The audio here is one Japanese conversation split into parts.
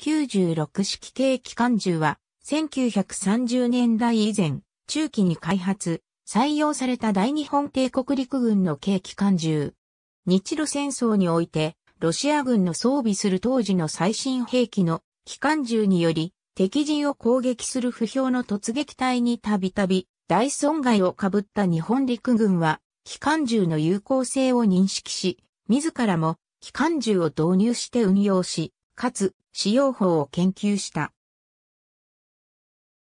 96式軽機関銃は、1930年代以前、中期に開発、採用された大日本帝国陸軍の軽機関銃。日露戦争において、ロシア軍の装備する当時の最新兵器の機関銃により、敵陣を攻撃する不評の突撃隊にたびたび大損害をかぶった日本陸軍は、機関銃の有効性を認識し、自らも機関銃を導入して運用し、かつ使用法を研究した。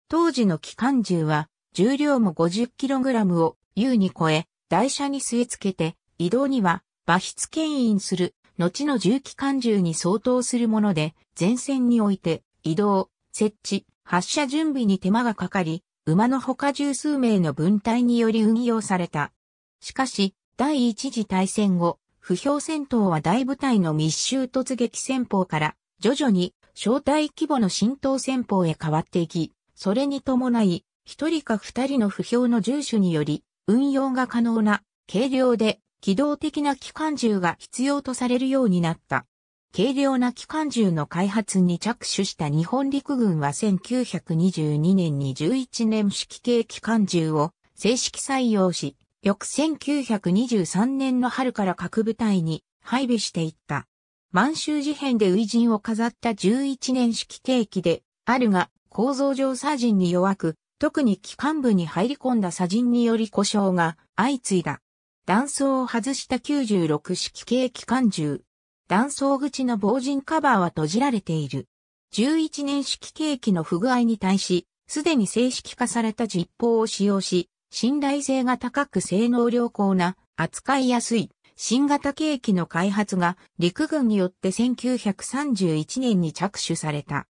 当時の機関銃は重量も 50kg を優に超え、台車に据え付けて移動には馬筆牽引する後の重機関銃に相当するもので、前線において移動、設置、発射準備に手間がかかり、馬の他十数名の分隊により運用された。しかし、第一次大戦後、不評戦闘は大部隊の密集突撃戦法から徐々に小隊規模の浸透戦法へ変わっていき、それに伴い、一人か二人の不評の重手により、運用が可能な軽量で機動的な機関銃が必要とされるようになった。軽量な機関銃の開発に着手した日本陸軍は1922年に11年式系機関銃を正式採用し、翌1923年の春から各部隊に配備していった。満州事変でジンを飾った11年式定期であるが、構造上ジンに弱く、特に機関部に入り込んだジンにより故障が相次いだ。断層を外した96式系機管銃。断層口の防塵カバーは閉じられている。11年式契機の不具合に対し、すでに正式化された実報を使用し、信頼性が高く性能良好な扱いやすい新型計器の開発が陸軍によって1931年に着手された。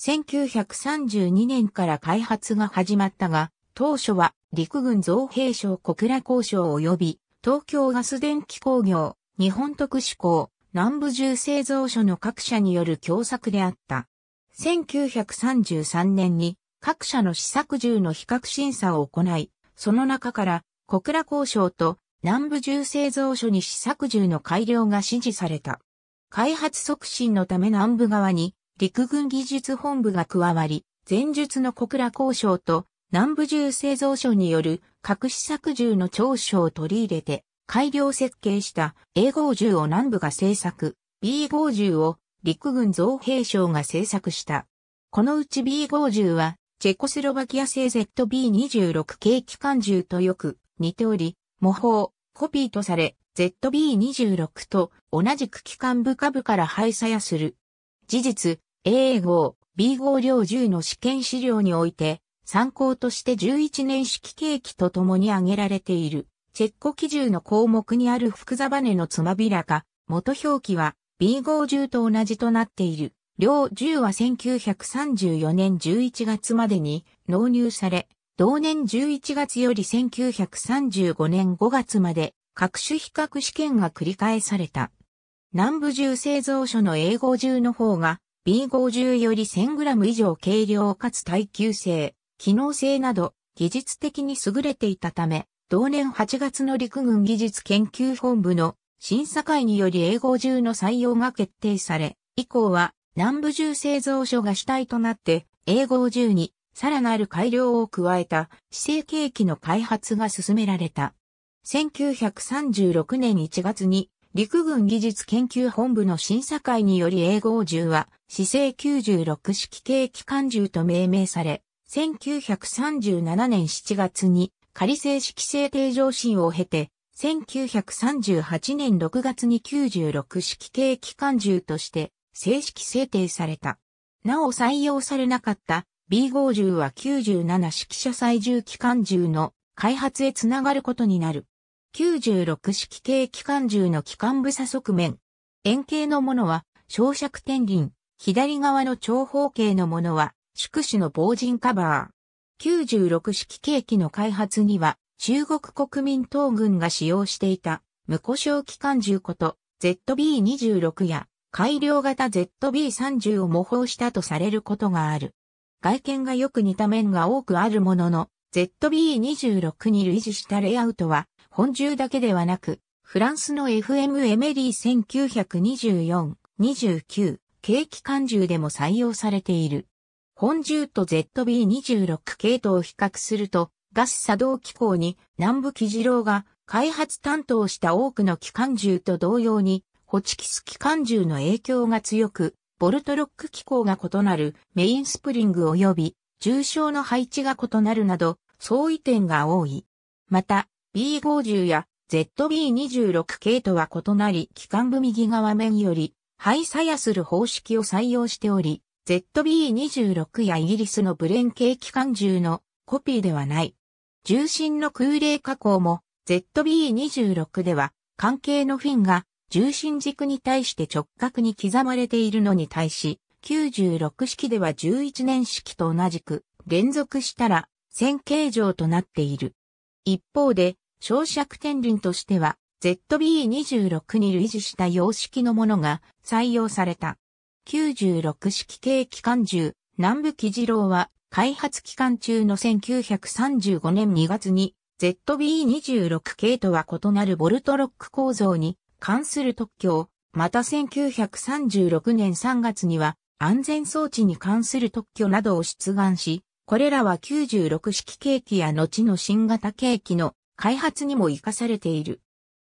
1932年から開発が始まったが、当初は陸軍造兵省小倉工廠及び東京ガス電気工業、日本特殊工、南部重製造所の各社による共作であった。1933年に各社の試作銃の比較審査を行い、その中から小倉工廠と南部銃製造所に試作銃の改良が指示された。開発促進のため南部側に陸軍技術本部が加わり、前述の小倉工廠と南部銃製造所による核試作銃の長所を取り入れて改良設計した A50 銃を南部が製作、B50 を陸軍造兵省が製作した。このうち B50 はチェコスロバキア製 ZB26 系機関銃とよく似ており、模倣、コピーとされ、ZB26 と同じく機関部下部から廃車やする。事実、A 5 B 5両銃の試験資料において、参考として11年式契機と共に挙げられている、チェッコ基準の項目にある複座バネのつまびらか、元表記は B 5銃と同じとなっている。両銃は1934年11月までに納入され、同年11月より1935年5月まで各種比較試験が繰り返された。南部銃製造所の A5 銃の方が B50 より 1000g 以上軽量かつ耐久性、機能性など技術的に優れていたため、同年8月の陸軍技術研究本部の審査会により A50 の採用が決定され、以降は南部銃製造所が主体となって、英語を銃に、さらなる改良を加えた、指定契機の開発が進められた。1936年1月に、陸軍技術研究本部の審査会により英語銃は、姿勢96式系機関銃と命名され、1937年7月に仮正式制定上進を経て、1938年6月に96式系機関銃として正式制定された。なお採用されなかった B50 は97式車載重機関銃の開発へつながることになる。96式系機関銃の機関部差側面。円形のものは、小尺天輪。左側の長方形のものは、宿主の防塵カバー。96式ケーキの開発には、中国国民党軍が使用していた、無故障機関銃こと ZB26 や改良型 ZB30 を模倣したとされることがある。外見がよく似た面が多くあるものの、ZB26 に類似したレイアウトは、本銃だけではなく、フランスの FM エメリー1924-29軽機関銃でも採用されている。本銃と ZB26 系統を比較すると、ガス作動機構に南部基次郎が開発担当した多くの機関銃と同様にホチキス機関銃の影響が強く、ボルトロック機構が異なるメインスプリング及び重症の配置が異なるなど、相違点が多い。また、B50 や ZB26 系とは異なり、機関部右側面より、排左やする方式を採用しており、ZB26 やイギリスのブレン系機関銃のコピーではない。重心の空冷加工も ZB26 では関係のフィンが重心軸に対して直角に刻まれているのに対し、96式では11年式と同じく、連続したら、線形状となっている。一方で、小尺天輪としては、ZB26 に類似した様式のものが採用された。96式系機関銃、南部木次郎は、開発期間中の1935年2月に、ZB26 系とは異なるボルトロック構造に関する特許を、また1936年3月には安全装置に関する特許などを出願し、これらは96式ケーキや後の新型ケーキの開発にも活かされている。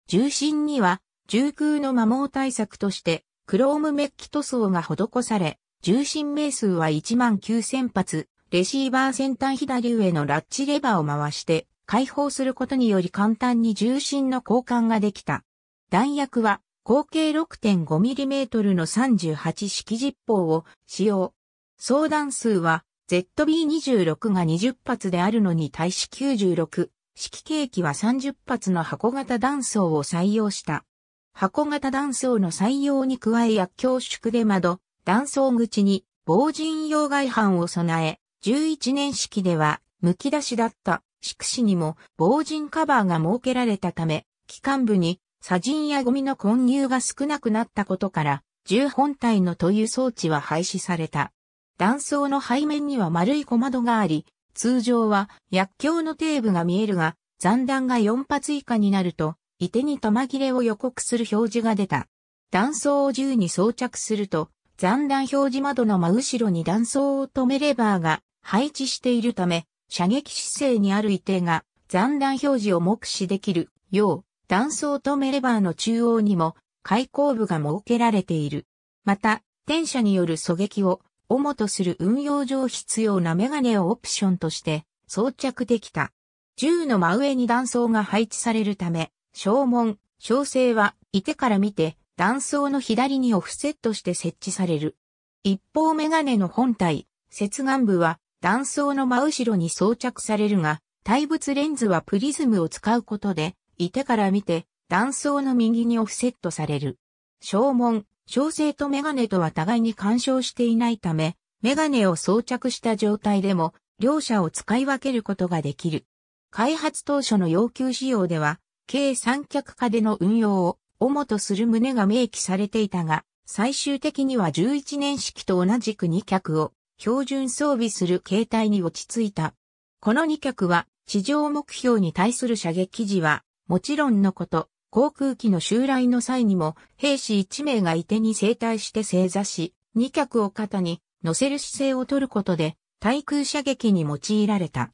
重心には、重空の摩耗対策として、クロームメッキ塗装が施され、重心名数は19000発、レシーバー先端左上のラッチレバーを回して、解放することにより簡単に重心の交換ができた。弾薬は合計 6.5mm の38式実砲を使用。相談数は ZB26 が20発であるのに対し96式計器は30発の箱型弾倉を採用した。箱型弾倉の採用に加え薬強縮で窓、弾倉口に防塵用外板を備え、11年式では剥き出しだった。宿市にも防塵カバーが設けられたため、機関部に砂塵やゴミの混入が少なくなったことから、銃本体のという装置は廃止された。断層の背面には丸い小窓があり、通常は薬莢の底部が見えるが、残弾が4発以下になると、射手に弾切れを予告する表示が出た。断層を銃に装着すると、残弾表示窓の真後ろに断層を止めレバーが配置しているため、射撃姿勢にある射手が残弾表示を目視できるよう断層とメレバーの中央にも開口部が設けられている。また、転写による狙撃を主とする運用上必要なメガネをオプションとして装着できた。銃の真上に断層が配置されるため、正門、小生は、いてから見て、断層の左にオフセットして設置される。一方メガネの本体、接眼部は、断層の真後ろに装着されるが、対物レンズはプリズムを使うことで、いてから見て、断層の右にオフセットされる。小門、小生とメガネとは互いに干渉していないため、メガネを装着した状態でも、両者を使い分けることができる。開発当初の要求仕様では、計三脚化での運用を主とする旨が明記されていたが、最終的には11年式と同じく2脚を標準装備する形態に落ち着いた。この2脚は地上目標に対する射撃時はもちろんのこと、航空機の襲来の際にも、兵士1名がいてに整体して正座し、2脚を肩に乗せる姿勢を取ることで、対空射撃に用いられた。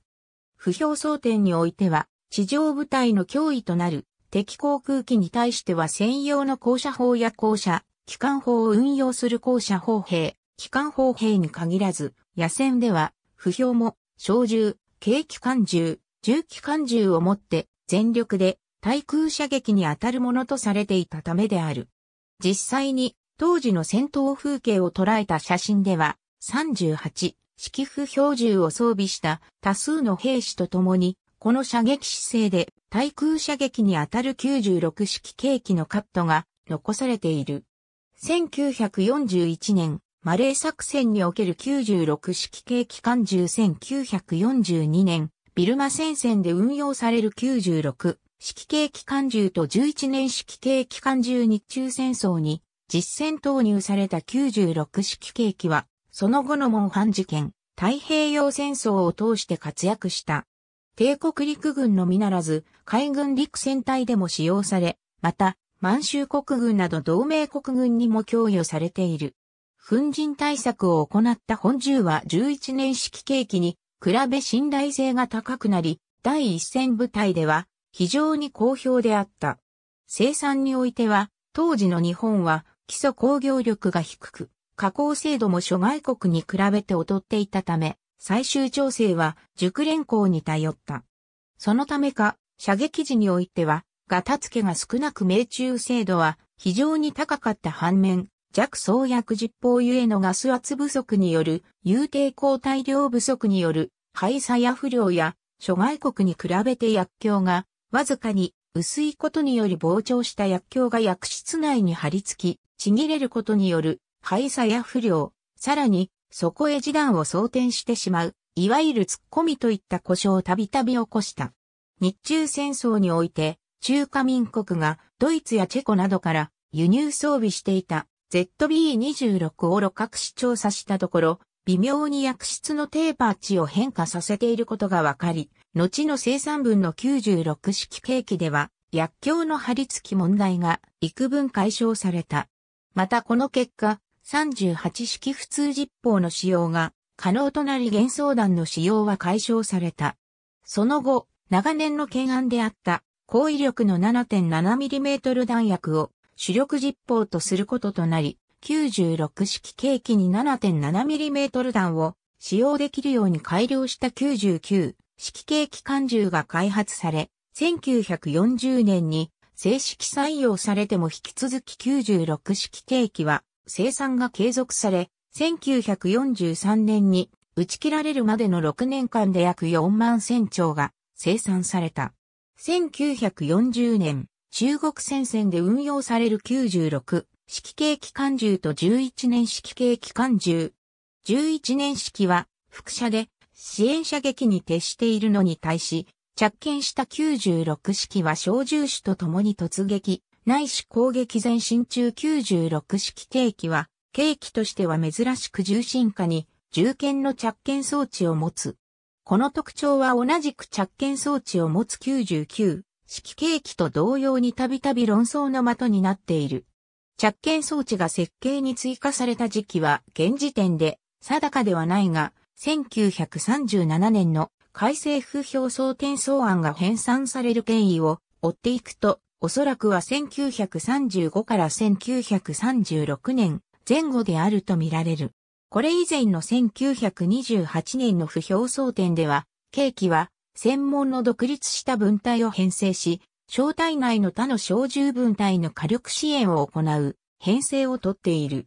不評争点においては、地上部隊の脅威となる敵航空機に対しては専用の降車砲や降車、機関砲を運用する降車砲兵、機関砲兵に限らず、野戦では、不評も、小銃、軽機関銃、重機関銃を持って、全力で対空射撃に当たるものとされていたためである。実際に当時の戦闘風景を捉えた写真では、38式譜標銃を装備した多数の兵士と共に、この射撃姿勢で対空射撃に当たる96式契機のカットが残されている。1941年、マレー作戦における96式系機艦銃1942年、ビルマ戦線で運用される96式系機関銃と11年式系機関銃日中戦争に実戦投入された96式契機は、その後のモンハン事件、太平洋戦争を通して活躍した。帝国陸軍のみならず、海軍陸戦隊でも使用され、また、満州国軍など同盟国軍にも供与されている。粉塵対策を行った本銃は11年式契機に、比べ信頼性が高くなり、第一戦部隊では、非常に好評であった。生産においては、当時の日本は基礎工業力が低く、加工制度も諸外国に比べて劣っていたため、最終調整は熟練工に頼った。そのためか、射撃時においては、ガタ付けが少なく命中精度は非常に高かった反面、弱創薬実砲ゆえのガス圧不足による、有抵抗体量不足による、廃作や不良や、諸外国に比べて薬莢がわずかに薄いことにより膨張した薬莢が薬室内に張り付き、ちぎれることによる排差や不良、さらにそこへ示談を装填してしまう、いわゆる突っ込みといった故障をたびたび起こした。日中戦争において、中華民国がドイツやチェコなどから輸入装備していた ZB-26 を路角視調査したところ、微妙に薬室のテーパー値を変化させていることがわかり、後の生産分の96式ケーキでは、薬莢の貼り付き問題が幾分解消された。またこの結果、38式普通実法の使用が可能となり幻想弾の使用は解消された。その後、長年の懸案であった高威力の 7.7mm 弾薬を主力実砲とすることとなり、96式計器に 7.7mm 弾を使用できるように改良した99式系機関銃が開発され、1940年に正式採用されても引き続き96式系機は生産が継続され、1943年に打ち切られるまでの6年間で約4万千兆が生産された。1940年、中国戦線で運用される96式系機関銃と11年式系機関銃。11年式は副車で支援射撃に徹しているのに対し、着見した96式は小銃手と共に突撃、ないし攻撃前進中96式計器は、計器としては珍しく重心下に、銃剣の着見装置を持つ。この特徴は同じく着見装置を持つ99式計器と同様にたびたび論争の的になっている。着見装置が設計に追加された時期は現時点で定かではないが、1937年の改正風評争点草案が編纂される権威を追っていくと、おそらくは1935から1936年前後であるとみられる。これ以前の1928年の不評争点では、景気は専門の独立した文体を編成し、小体内の他の小獣分体の火力支援を行う編成をとっている。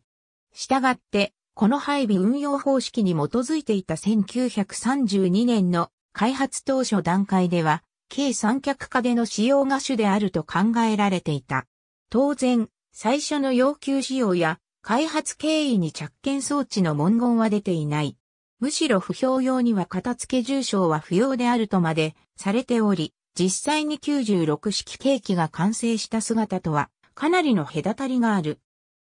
したがって、この配備運用方式に基づいていた1932年の開発当初段階では、計三脚化での使用が主であると考えられていた。当然、最初の要求仕様や開発経緯に着検装置の文言は出ていない。むしろ不評用には片付け重症は不要であるとまでされており、実際に96式ケーキが完成した姿とはかなりの隔たりがある。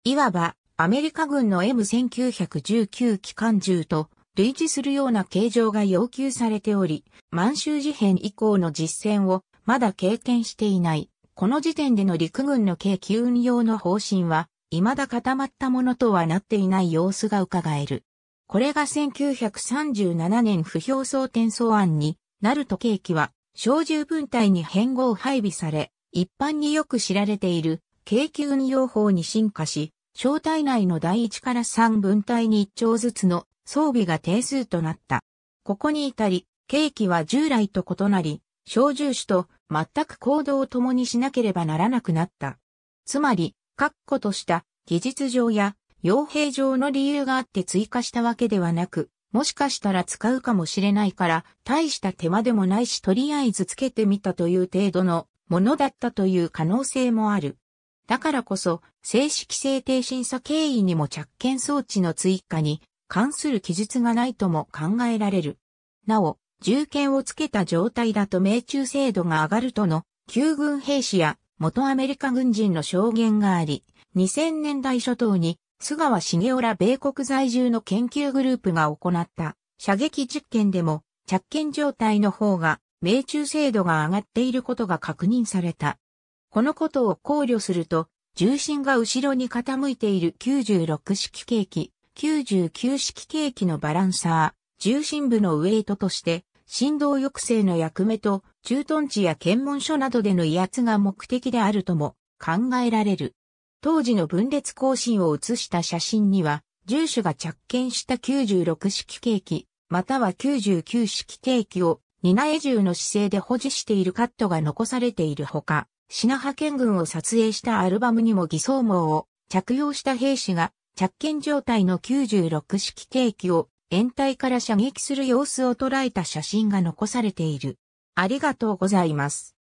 いわばアメリカ軍の M1919 機関銃と類似するような形状が要求されており、満州事変以降の実践をまだ経験していない。この時点での陸軍の軽機運用の方針は、未だ固まったものとはなっていない様子が伺える。これが1937年不表層転送案になると計機は、小銃分隊に変更配備され、一般によく知られている、軽機運用法に進化し、小隊内の第1から3分隊に1丁ずつの装備が定数となった。ここに至り、景気は従来と異なり、小銃手と全く行動を共にしなければならなくなった。つまり、確固とした技術上や傭兵上の理由があって追加したわけではなく、もしかしたら使うかもしれないから、大した手間でもないしとりあえずつけてみたという程度のものだったという可能性もある。だからこそ、正式制定審査経緯にも着検装置の追加に関する記述がないとも考えられる。なお、銃剣をつけた状態だと命中精度が上がるとの、旧軍兵士や元アメリカ軍人の証言があり、2000年代初頭に、菅川茂雄ら米国在住の研究グループが行った射撃実験でも着検状態の方が命中精度が上がっていることが確認された。このことを考慮すると、重心が後ろに傾いている96式ケーキ、99式ケーキのバランサー、重心部のウェイトとして、振動抑制の役目と、駐屯地や検問所などでの威圧が目的であるとも考えられる。当時の分裂更新を写した写真には、住所が着見した96式ケーキ、または99式ケーキを、二苗銃の姿勢で保持しているカットが残されているほか、品派遣軍を撮影したアルバムにも偽装網を着用した兵士が着剣状態の96式兵器を掩体から射撃する様子を捉えた写真が残されている。ありがとうございます。